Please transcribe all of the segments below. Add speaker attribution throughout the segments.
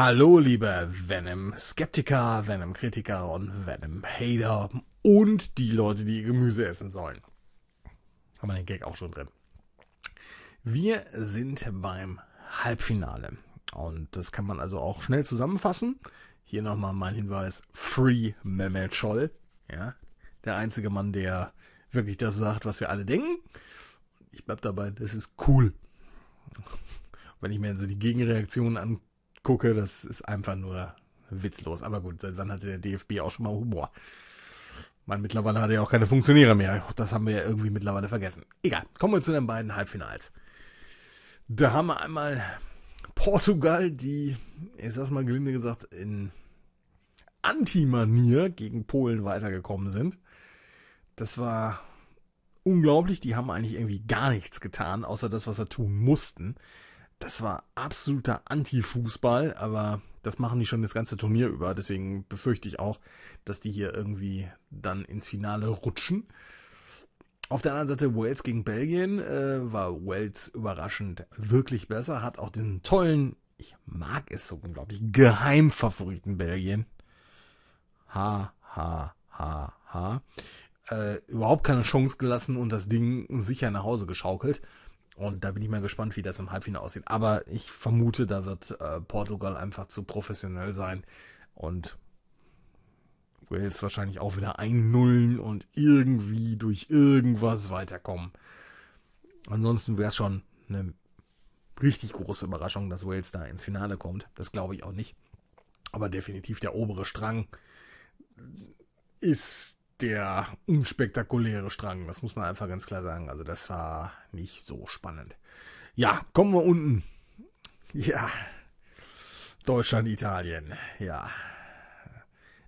Speaker 1: Hallo, liebe Venom-Skeptiker, Venom-Kritiker und Venom-Hater und die Leute, die Gemüse essen sollen. Haben wir den Gag auch schon drin. Wir sind beim Halbfinale. Und das kann man also auch schnell zusammenfassen. Hier nochmal mein Hinweis: Free Mehmet Scholl. Ja, der einzige Mann, der wirklich das sagt, was wir alle denken. Ich bleib dabei, das ist cool. Wenn ich mir so also die Gegenreaktionen angucke, gucke, das ist einfach nur witzlos. Aber gut, seit wann hatte der DFB auch schon mal Humor? Man, mittlerweile hat er ja auch keine Funktionäre mehr. Das haben wir ja irgendwie mittlerweile vergessen. Egal, kommen wir zu den beiden Halbfinals. Da haben wir einmal Portugal, die, ich sag's mal gelinde gesagt, in Antimanier gegen Polen weitergekommen sind. Das war unglaublich. Die haben eigentlich irgendwie gar nichts getan, außer das, was sie tun mussten. Das war absoluter Anti-Fußball, aber das machen die schon das ganze Turnier über. Deswegen befürchte ich auch, dass die hier irgendwie dann ins Finale rutschen. Auf der anderen Seite Wales gegen Belgien äh, war Wales überraschend wirklich besser, hat auch den tollen, ich mag es so unglaublich, Geheimfavoriten Belgien. Ha, ha, ha, ha. Äh, überhaupt keine Chance gelassen und das Ding sicher nach Hause geschaukelt. Und da bin ich mal gespannt, wie das im Halbfinale aussieht. Aber ich vermute, da wird äh, Portugal einfach zu professionell sein und Wales wahrscheinlich auch wieder einnullen und irgendwie durch irgendwas weiterkommen. Ansonsten wäre es schon eine richtig große Überraschung, dass Wales da ins Finale kommt. Das glaube ich auch nicht. Aber definitiv der obere Strang ist der unspektakuläre Strang. Das muss man einfach ganz klar sagen. Also das war nicht so spannend. Ja, kommen wir unten. Ja. Deutschland, Italien. Ja.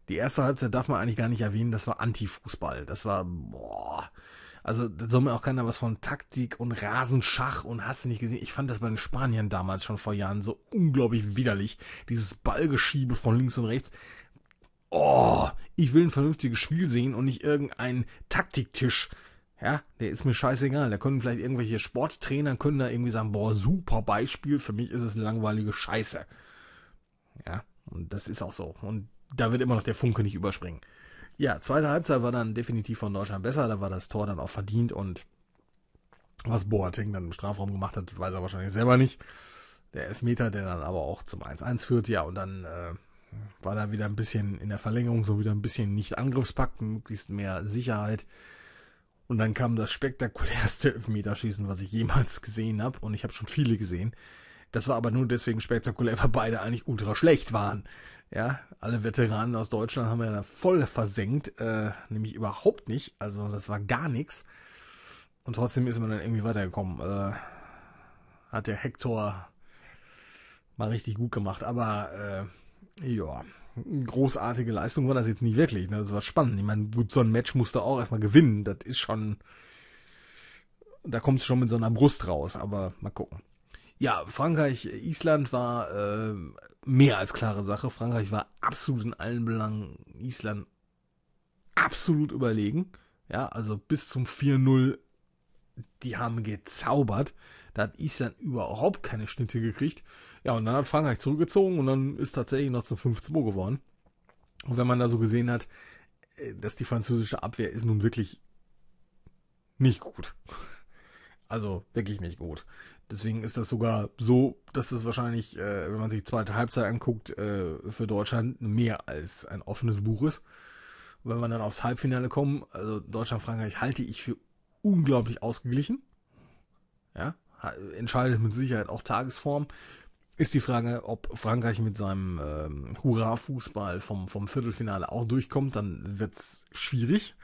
Speaker 1: Die erste Halbzeit darf man eigentlich gar nicht erwähnen. Das war Antifußball. Das war, boah. Also da soll mir auch keiner was von Taktik und Rasenschach und hast du nicht gesehen. Ich fand das bei den Spaniern damals schon vor Jahren so unglaublich widerlich. Dieses Ballgeschiebe von links und rechts oh, ich will ein vernünftiges Spiel sehen und nicht irgendeinen Taktiktisch. Ja, der ist mir scheißegal. Da können vielleicht irgendwelche Sporttrainer können da irgendwie sagen, boah, super Beispiel, für mich ist es eine langweilige Scheiße. Ja, und das ist auch so. Und da wird immer noch der Funke nicht überspringen. Ja, zweite Halbzeit war dann definitiv von Deutschland besser. Da war das Tor dann auch verdient und was Boateng dann im Strafraum gemacht hat, weiß er wahrscheinlich selber nicht. Der Elfmeter, der dann aber auch zum 1-1 führt, ja, und dann äh, war da wieder ein bisschen in der Verlängerung so wieder ein bisschen nicht Angriffspakt, möglichst mehr Sicherheit. Und dann kam das spektakulärste Elfmeterschießen, was ich jemals gesehen habe. Und ich habe schon viele gesehen. Das war aber nur deswegen spektakulär, weil beide eigentlich ultra schlecht waren. Ja, alle Veteranen aus Deutschland haben ja da voll versenkt, äh, nämlich überhaupt nicht. Also das war gar nichts. Und trotzdem ist man dann irgendwie weitergekommen. Äh, hat der Hector mal richtig gut gemacht. Aber äh, ja, großartige Leistung war das jetzt nicht wirklich. Ne? Das war spannend. Ich meine, gut, so ein Match musste auch erstmal gewinnen. Das ist schon. Da kommt es schon mit so einer Brust raus, aber mal gucken. Ja, Frankreich, Island war äh, mehr als klare Sache. Frankreich war absolut in allen Belangen Island absolut überlegen. Ja, also bis zum 4-0, die haben gezaubert. Da hat Island überhaupt keine Schnitte gekriegt. Ja, und dann hat Frankreich zurückgezogen und dann ist tatsächlich noch zum 5-2 geworden. Und wenn man da so gesehen hat, äh, dass die französische Abwehr ist nun wirklich nicht gut. Also wirklich nicht gut. Deswegen ist das sogar so, dass das wahrscheinlich, äh, wenn man sich die zweite Halbzeit anguckt, äh, für Deutschland mehr als ein offenes Buch ist. wenn man dann aufs Halbfinale kommen, also Deutschland-Frankreich halte ich für unglaublich ausgeglichen. Ja, entscheidet mit Sicherheit auch Tagesform. Ist die Frage, ob Frankreich mit seinem ähm, Hurra-Fußball vom, vom Viertelfinale auch durchkommt, dann wird es schwierig.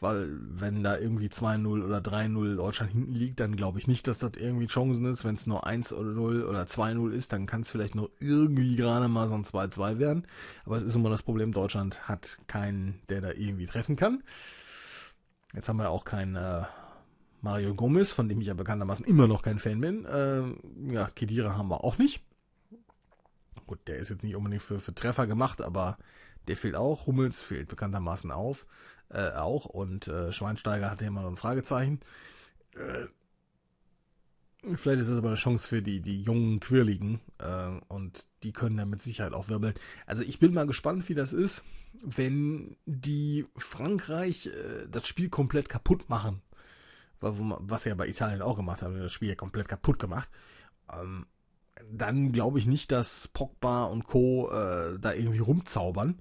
Speaker 1: Weil wenn da irgendwie 2-0 oder 3-0 Deutschland hinten liegt, dann glaube ich nicht, dass das irgendwie Chancen ist. Wenn es nur 1 oder 0 oder 2-0 ist, dann kann es vielleicht nur irgendwie gerade mal so ein 2-2 werden. Aber es ist immer das Problem, Deutschland hat keinen, der da irgendwie treffen kann. Jetzt haben wir auch keinen äh, Mario Gomez, von dem ich ja bekanntermaßen immer noch kein Fan bin. Äh, ja, Kedira haben wir auch nicht. Gut, der ist jetzt nicht unbedingt für, für Treffer gemacht, aber der fehlt auch. Hummels fehlt bekanntermaßen auf, äh, auch. Und äh, Schweinsteiger hatte immer noch ein Fragezeichen. Äh, Vielleicht ist das aber eine Chance für die, die jungen Quirligen äh, und die können da mit Sicherheit auch wirbeln. Also ich bin mal gespannt, wie das ist, wenn die Frankreich äh, das Spiel komplett kaputt machen was ja bei Italien auch gemacht hat, das Spiel ja komplett kaputt gemacht, ähm, dann glaube ich nicht, dass Pogba und Co. Äh, da irgendwie rumzaubern.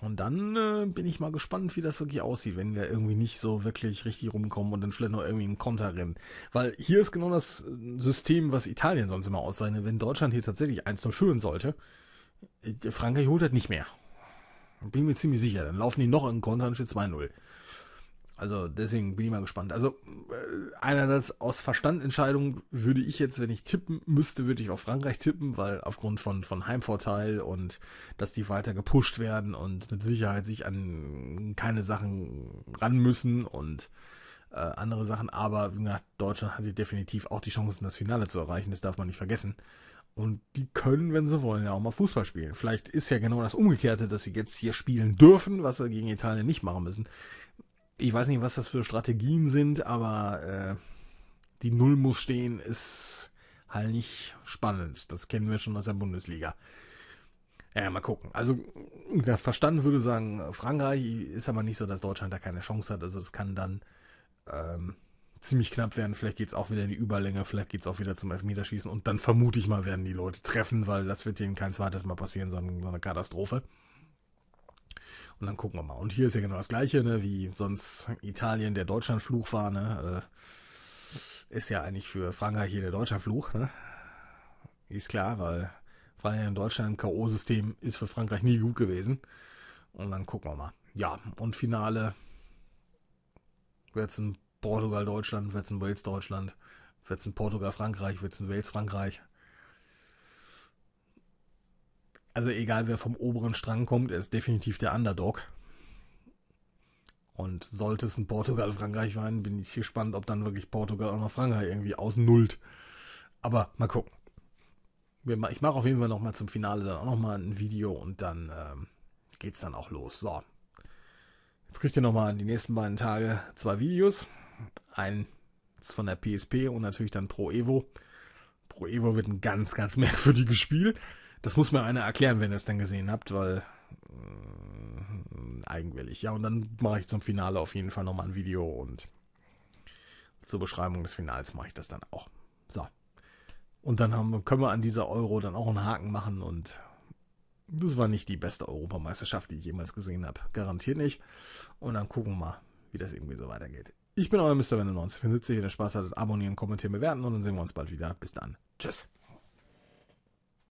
Speaker 1: Und dann äh, bin ich mal gespannt, wie das wirklich aussieht, wenn wir irgendwie nicht so wirklich richtig rumkommen und dann vielleicht noch irgendwie einen Konter rennen. Weil hier ist genau das äh, System, was Italien sonst immer ausseinet. Wenn Deutschland hier tatsächlich 1-0 führen sollte, äh, Frankreich holt das halt nicht mehr. Bin mir ziemlich sicher. Dann laufen die noch in Konter und steht 2-0. Also deswegen bin ich mal gespannt. Also äh, einerseits aus Verstandentscheidung würde ich jetzt, wenn ich tippen müsste, würde ich auf Frankreich tippen, weil aufgrund von, von Heimvorteil und dass die weiter gepusht werden und mit Sicherheit sich an keine Sachen ran müssen und äh, andere Sachen. Aber wie gesagt, Deutschland hat definitiv auch die Chancen, das Finale zu erreichen. Das darf man nicht vergessen. Und die können, wenn sie wollen, ja auch mal Fußball spielen. Vielleicht ist ja genau das Umgekehrte, dass sie jetzt hier spielen dürfen, was sie gegen Italien nicht machen müssen ich weiß nicht, was das für Strategien sind, aber äh, die Null muss stehen, ist halt nicht spannend. Das kennen wir schon aus der Bundesliga. Ja, mal gucken. Also, verstanden würde sagen, Frankreich ist aber nicht so, dass Deutschland da keine Chance hat. Also, das kann dann ähm, ziemlich knapp werden. Vielleicht geht es auch wieder in die Überlänge, vielleicht geht es auch wieder zum Elfmeterschießen. Und dann vermute ich mal, werden die Leute treffen, weil das wird denen kein zweites Mal passieren, sondern so eine Katastrophe. Und dann gucken wir mal. Und hier ist ja genau das Gleiche, ne, wie sonst Italien der Deutschlandfluch war, ne? Äh, ist ja eigentlich für Frankreich hier der Deutschlandfluch, ne? Ist klar, weil Frankreich in Deutschland K.O.-System ist für Frankreich nie gut gewesen. Und dann gucken wir mal. Ja, und Finale wird es in Portugal-Deutschland, wird es in Wales-Deutschland, wird es in Portugal-Frankreich, wird es in Wales-Frankreich. Also egal wer vom oberen Strang kommt, er ist definitiv der Underdog. Und sollte es ein Portugal-Frankreich sein, bin ich gespannt, ob dann wirklich Portugal auch noch Frankreich irgendwie ausnullt. Aber mal gucken. Ich mache auf jeden Fall nochmal zum Finale dann auch nochmal ein Video und dann ähm, es dann auch los. So. Jetzt kriegt ihr nochmal die nächsten beiden Tage zwei Videos. Eins von der PSP und natürlich dann Pro Evo. Pro Evo wird ein ganz, ganz merkwürdiges Spiel. Das muss mir einer erklären, wenn ihr es dann gesehen habt, weil äh, eigenwillig. Ja, und dann mache ich zum Finale auf jeden Fall nochmal ein Video und zur Beschreibung des Finals mache ich das dann auch. So. Und dann haben, können wir an dieser Euro dann auch einen Haken machen und das war nicht die beste Europameisterschaft, die ich jemals gesehen habe. Garantiert nicht. Und dann gucken wir mal, wie das irgendwie so weitergeht. Ich bin euer Mr. Wende 1974. Wenn ihr Spaß hattet, abonnieren, kommentieren, bewerten und dann sehen wir uns bald wieder. Bis dann. Tschüss.